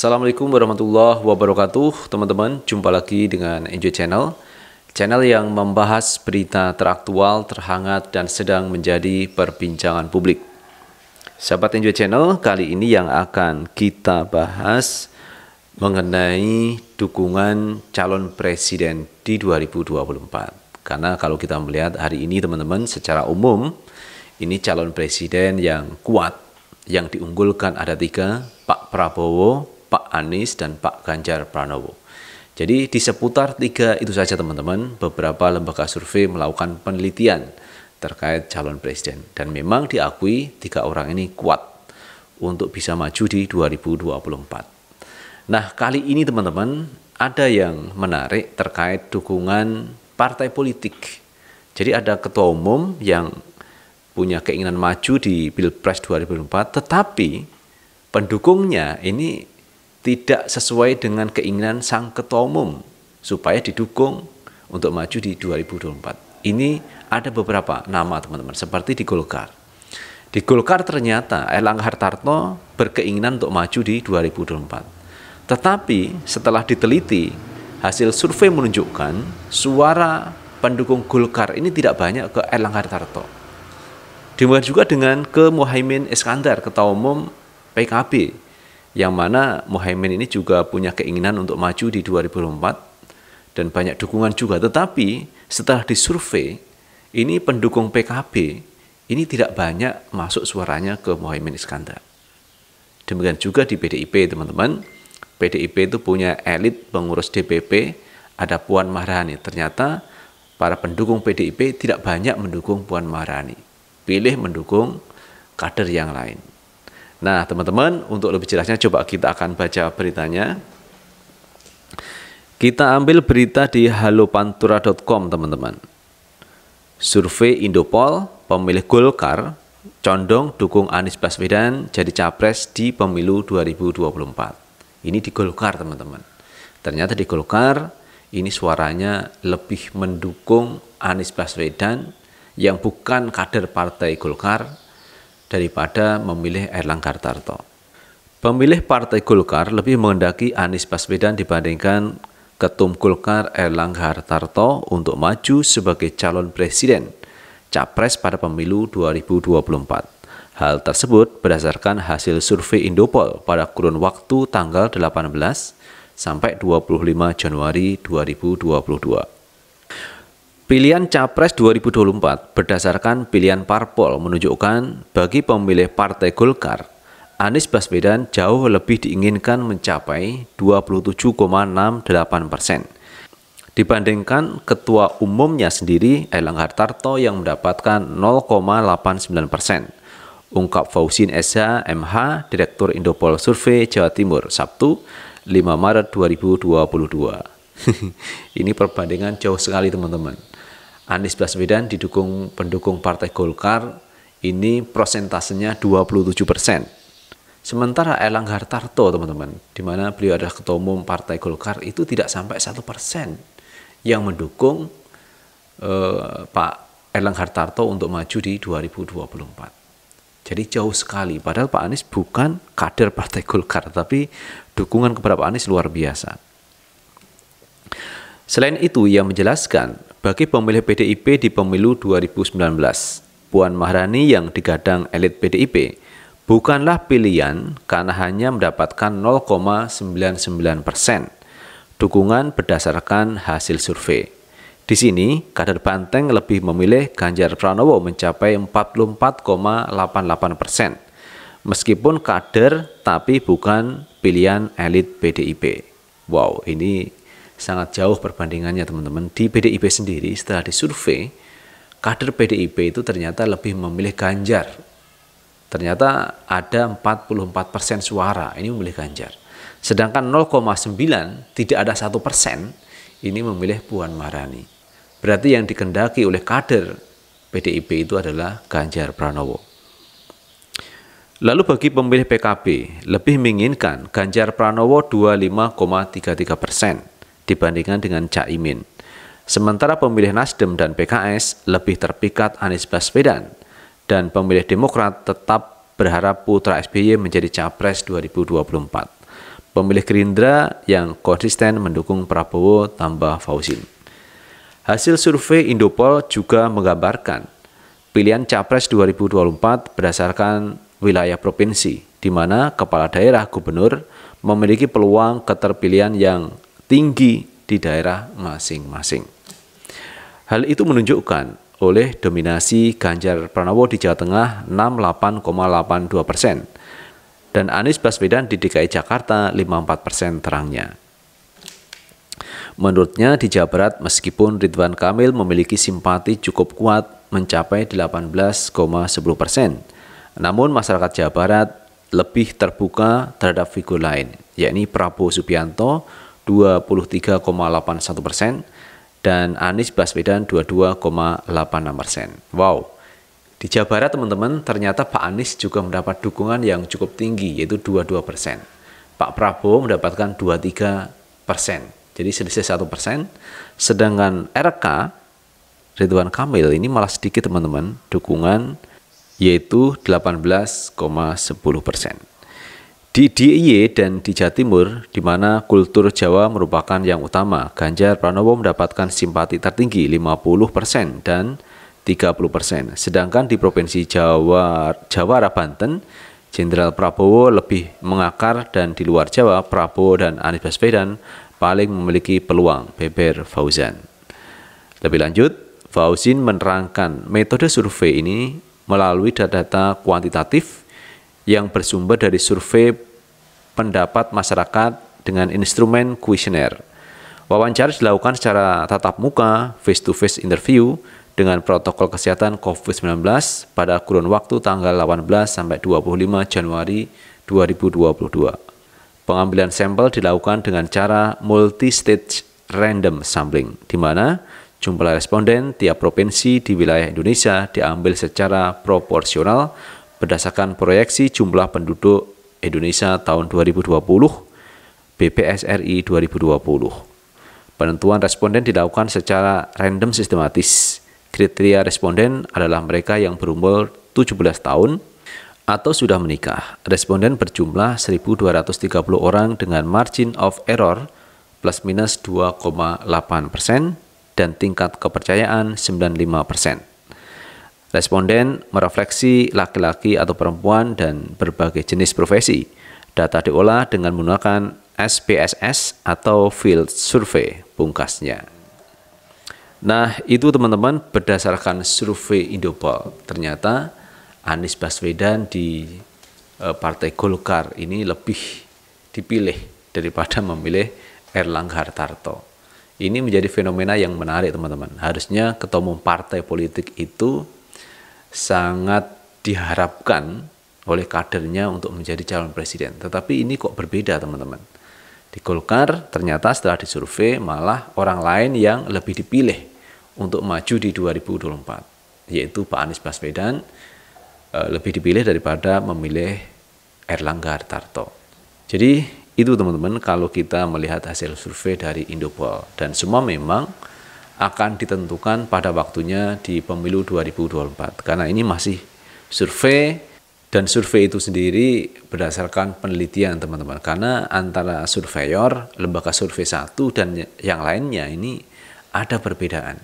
Assalamualaikum warahmatullahi wabarakatuh teman-teman jumpa lagi dengan Enjoy Channel channel yang membahas berita teraktual, terhangat dan sedang menjadi perbincangan publik Sahabat Enjoy Channel kali ini yang akan kita bahas mengenai dukungan calon presiden di 2024 karena kalau kita melihat hari ini teman-teman secara umum ini calon presiden yang kuat yang diunggulkan ada tiga Pak Prabowo, Pak Anies dan Pak Ganjar Pranowo. Jadi di seputar tiga itu saja teman-teman, beberapa lembaga survei melakukan penelitian terkait calon presiden. Dan memang diakui tiga orang ini kuat untuk bisa maju di 2024. Nah kali ini teman-teman ada yang menarik terkait dukungan partai politik. Jadi ada ketua umum yang punya keinginan maju di Pilpres 2024, tetapi pendukungnya ini tidak sesuai dengan keinginan sang ketua umum supaya didukung untuk maju di 2024. Ini ada beberapa nama teman-teman seperti di Golkar. Di Golkar ternyata Erlangga Hartarto berkeinginan untuk maju di 2024. Tetapi setelah diteliti, hasil survei menunjukkan suara pendukung Golkar ini tidak banyak ke Erlangga Hartarto. Demikian juga dengan ke Mohaimin Iskandar, Ketua Umum PKB yang mana Mohaimin ini juga punya keinginan untuk maju di 2004 dan banyak dukungan juga. Tetapi setelah disurvei, ini pendukung PKB ini tidak banyak masuk suaranya ke Mohaimin Iskandar. Demikian juga di PDIP, teman-teman. PDIP itu punya elit pengurus DPP, ada Puan Maharani. Ternyata para pendukung PDIP tidak banyak mendukung Puan Maharani. Pilih mendukung kader yang lain. Nah, teman-teman, untuk lebih jelasnya coba kita akan baca beritanya. Kita ambil berita di halopantura.com, teman-teman. Survei Indopol, pemilih Golkar condong dukung Anies Baswedan jadi capres di pemilu 2024. Ini di Golkar, teman-teman. Ternyata di Golkar ini suaranya lebih mendukung Anies Baswedan yang bukan kader partai Golkar daripada memilih Erlang Kartarto, Pemilih Partai Golkar lebih mengendaki Anies Baswedan dibandingkan Ketum Golkar Erlang Hartarto untuk maju sebagai calon presiden capres pada pemilu 2024. Hal tersebut berdasarkan hasil survei Indopol pada kurun waktu tanggal 18 sampai 25 Januari 2022. Pilihan Capres 2024 berdasarkan pilihan parpol menunjukkan bagi pemilih Partai Golkar, Anies Baswedan jauh lebih diinginkan mencapai 27,68 persen dibandingkan ketua umumnya sendiri Erlangga Hartarto yang mendapatkan 0,89 persen. Ungkap Fauzin Esa MH, Direktur Indopol Survei Jawa Timur, Sabtu 5 Maret 2022. Ini perbandingan jauh sekali teman-teman. Anies Baswedan didukung pendukung Partai Golkar ini prosentasenya 27 persen. Sementara Elang Hartarto teman-teman, di mana beliau adalah ketua umum Partai Golkar itu tidak sampai satu persen yang mendukung eh, Pak Elang Hartarto untuk maju di 2024. Jadi jauh sekali. Padahal Pak Anies bukan kader Partai Golkar, tapi dukungan kepada Pak Anies luar biasa. Selain itu, ia menjelaskan bagi pemilih PDIP di pemilu 2019. Puan Maharani yang digadang elit PDIP bukanlah pilihan karena hanya mendapatkan 0,99 persen dukungan berdasarkan hasil survei. Di sini, kader Banteng lebih memilih Ganjar Pranowo mencapai 44,88 persen, meskipun kader tapi bukan pilihan elit PDIP. Wow, ini sangat jauh perbandingannya teman-teman. Di PDIP sendiri setelah disurvei, kader PDIP itu ternyata lebih memilih Ganjar. Ternyata ada 44% suara ini memilih Ganjar. Sedangkan 0,9 tidak ada satu persen ini memilih Puan Maharani. Berarti yang dikendaki oleh kader PDIP itu adalah Ganjar Pranowo. Lalu bagi pemilih PKB, lebih menginginkan Ganjar Pranowo 25,33 persen dibandingkan dengan Caimin. Sementara pemilih Nasdem dan PKS lebih terpikat Anies Baswedan dan pemilih Demokrat tetap berharap putra SBY menjadi capres 2024. Pemilih Gerindra yang konsisten mendukung Prabowo tambah Fauzin. Hasil survei Indopol juga menggambarkan pilihan capres 2024 berdasarkan wilayah provinsi, di mana kepala daerah gubernur memiliki peluang keterpilihan yang tinggi di daerah masing-masing. Hal itu menunjukkan oleh dominasi Ganjar Pranowo di Jawa Tengah 68,82 persen dan Anies Baswedan di DKI Jakarta 54 persen terangnya. Menurutnya di Jawa Barat meskipun Ridwan Kamil memiliki simpati cukup kuat mencapai 18,10 persen, namun masyarakat Jawa Barat lebih terbuka terhadap figur lain, yakni Prabowo Subianto 23,81 persen dan Anies Baswedan 22,86 persen. Wow, di Jawa Barat teman-teman ternyata Pak Anies juga mendapat dukungan yang cukup tinggi yaitu 22 persen. Pak Prabowo mendapatkan 23 persen, jadi selisih 1 persen. Sedangkan RK Ridwan Kamil ini malah sedikit teman-teman dukungan yaitu 18,10 persen. Di DIY dan di Jawa Timur, di mana kultur Jawa merupakan yang utama, Ganjar Pranowo mendapatkan simpati tertinggi 50% dan 30%. Sedangkan di Provinsi Jawa Jawara Banten, Jenderal Prabowo lebih mengakar dan di luar Jawa, Prabowo dan Anies Baswedan paling memiliki peluang, beber Fauzan. Lebih lanjut, Fauzin menerangkan metode survei ini melalui data-data kuantitatif yang bersumber dari survei pendapat masyarakat dengan instrumen kuesioner. Wawancara dilakukan secara tatap muka, face-to-face interview, dengan protokol kesehatan COVID-19 pada kurun waktu tanggal 18 sampai 25 Januari 2022. Pengambilan sampel dilakukan dengan cara multi-stage random sampling, di mana jumlah responden tiap provinsi di wilayah Indonesia diambil secara proporsional berdasarkan proyeksi jumlah penduduk Indonesia tahun 2020 (BPS RI 2020. Penentuan responden dilakukan secara random sistematis. Kriteria responden adalah mereka yang berumur 17 tahun atau sudah menikah. Responden berjumlah 1.230 orang dengan margin of error plus minus 2,8 persen dan tingkat kepercayaan 95 persen. Responden merefleksi laki-laki atau perempuan dan berbagai jenis profesi. Data diolah dengan menggunakan SPSS atau Field Survey, pungkasnya. Nah, itu teman-teman berdasarkan survei Indopol. Ternyata Anies Baswedan di eh, Partai Golkar ini lebih dipilih daripada memilih Erlangga Hartarto. Ini menjadi fenomena yang menarik teman-teman. Harusnya ketua umum partai politik itu sangat diharapkan oleh kadernya untuk menjadi calon presiden. Tetapi ini kok berbeda teman-teman. Di Golkar ternyata setelah disurvei malah orang lain yang lebih dipilih untuk maju di 2024 yaitu Pak Anies Baswedan eh, lebih dipilih daripada memilih Erlangga Hartarto. Jadi itu teman-teman kalau kita melihat hasil survei dari Indopol dan semua memang akan ditentukan pada waktunya di pemilu 2024. Karena ini masih survei dan survei itu sendiri berdasarkan penelitian teman-teman karena antara surveyor lembaga survei satu dan yang lainnya ini ada perbedaan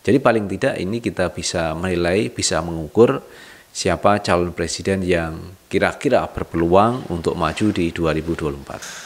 jadi paling tidak ini kita bisa menilai bisa mengukur siapa calon presiden yang kira-kira berpeluang untuk maju di 2024